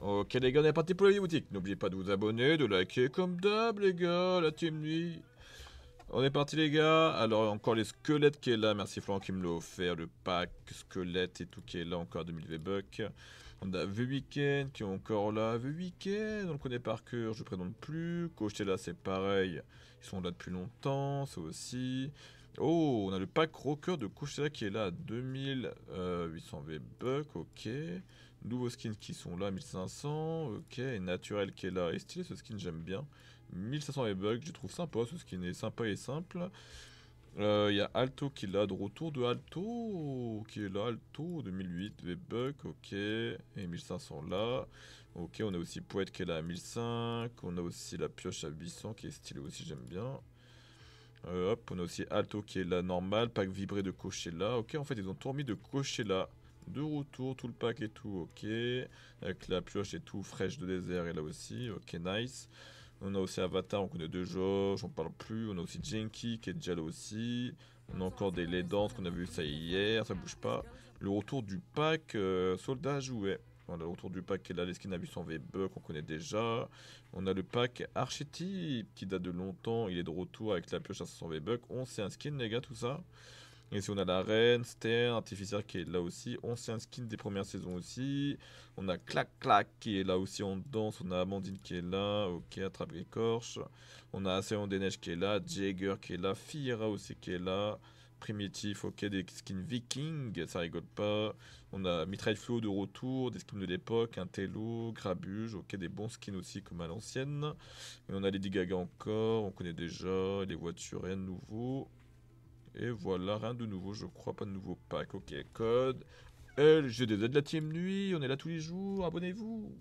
Ok les gars, on est parti pour la boutique. N'oubliez pas de vous abonner, de liker comme d'hab les gars, la team nuit. On est parti les gars. Alors encore les squelettes qui est là. Merci Franck qui me l'a offert. Le pack squelette et tout qui est là encore 2000 V-Bucks. On a v Weekend qui est encore là. The Weekend, on le connaît par cœur, je ne présente plus. Coachella là, c'est pareil. Ils sont là depuis longtemps, ça aussi. Oh, on a le pack Rocker de Coachella qui est là 2800 euh, V-Bucks, ok. Nouveaux skins qui sont là, 1500, ok, naturel qui est là, est stylé ce skin, j'aime bien. 1500 et bugs, je trouve sympa, ce skin est sympa et simple. Il euh, y a Alto qui est là, de retour de Alto, qui est là, Alto 2008, V-Buck, ok, et 1500 là. Ok, on a aussi Poète qui est là à 1005, on a aussi la pioche à 800 qui est stylée aussi, j'aime bien. Euh, hop, on a aussi Alto qui est là, normal, pack vibré de cocher là. Ok, en fait, ils ont tout remis de cocher là de retour, tout le pack et tout, ok. Avec la pioche et tout, fraîche de désert et là aussi, ok, nice. On a aussi Avatar, on connaît deux Josh, on parle plus. On a aussi Jenki qui est déjà là aussi. On a encore des ledans qu'on a vu ça hier, ça bouge pas. Le retour du pack, euh, soldat joué. On a le retour du pack est là, les skins à 800 V-Buck, on connaît déjà. On a le pack archétype qui date de longtemps, il est de retour avec la pioche à 500 V-Buck. On sait un skin, les gars, tout ça. Et on a la reine, Stern, Artificiaire qui est là aussi. Ancien skin des premières saisons aussi. On a Clac Clac qui est là aussi en danse. On a Amandine qui est là. Ok, Attrape Écorche. On a Assayon des Neiges qui est là. Jagger qui est là. Fira aussi qui est là. Primitif, ok, des skins vikings, ça rigole pas. On a Mitraille Flow de retour, des skins de l'époque, un Tello, Grabuge, ok, des bons skins aussi comme à l'ancienne. Et on a Lady Gaga encore, on connaît déjà, les voitures, rien de nouveau. Et voilà, rien de nouveau, je crois, pas de nouveau pack. Ok, code LGDZ, la team nuit, on est là tous les jours, abonnez-vous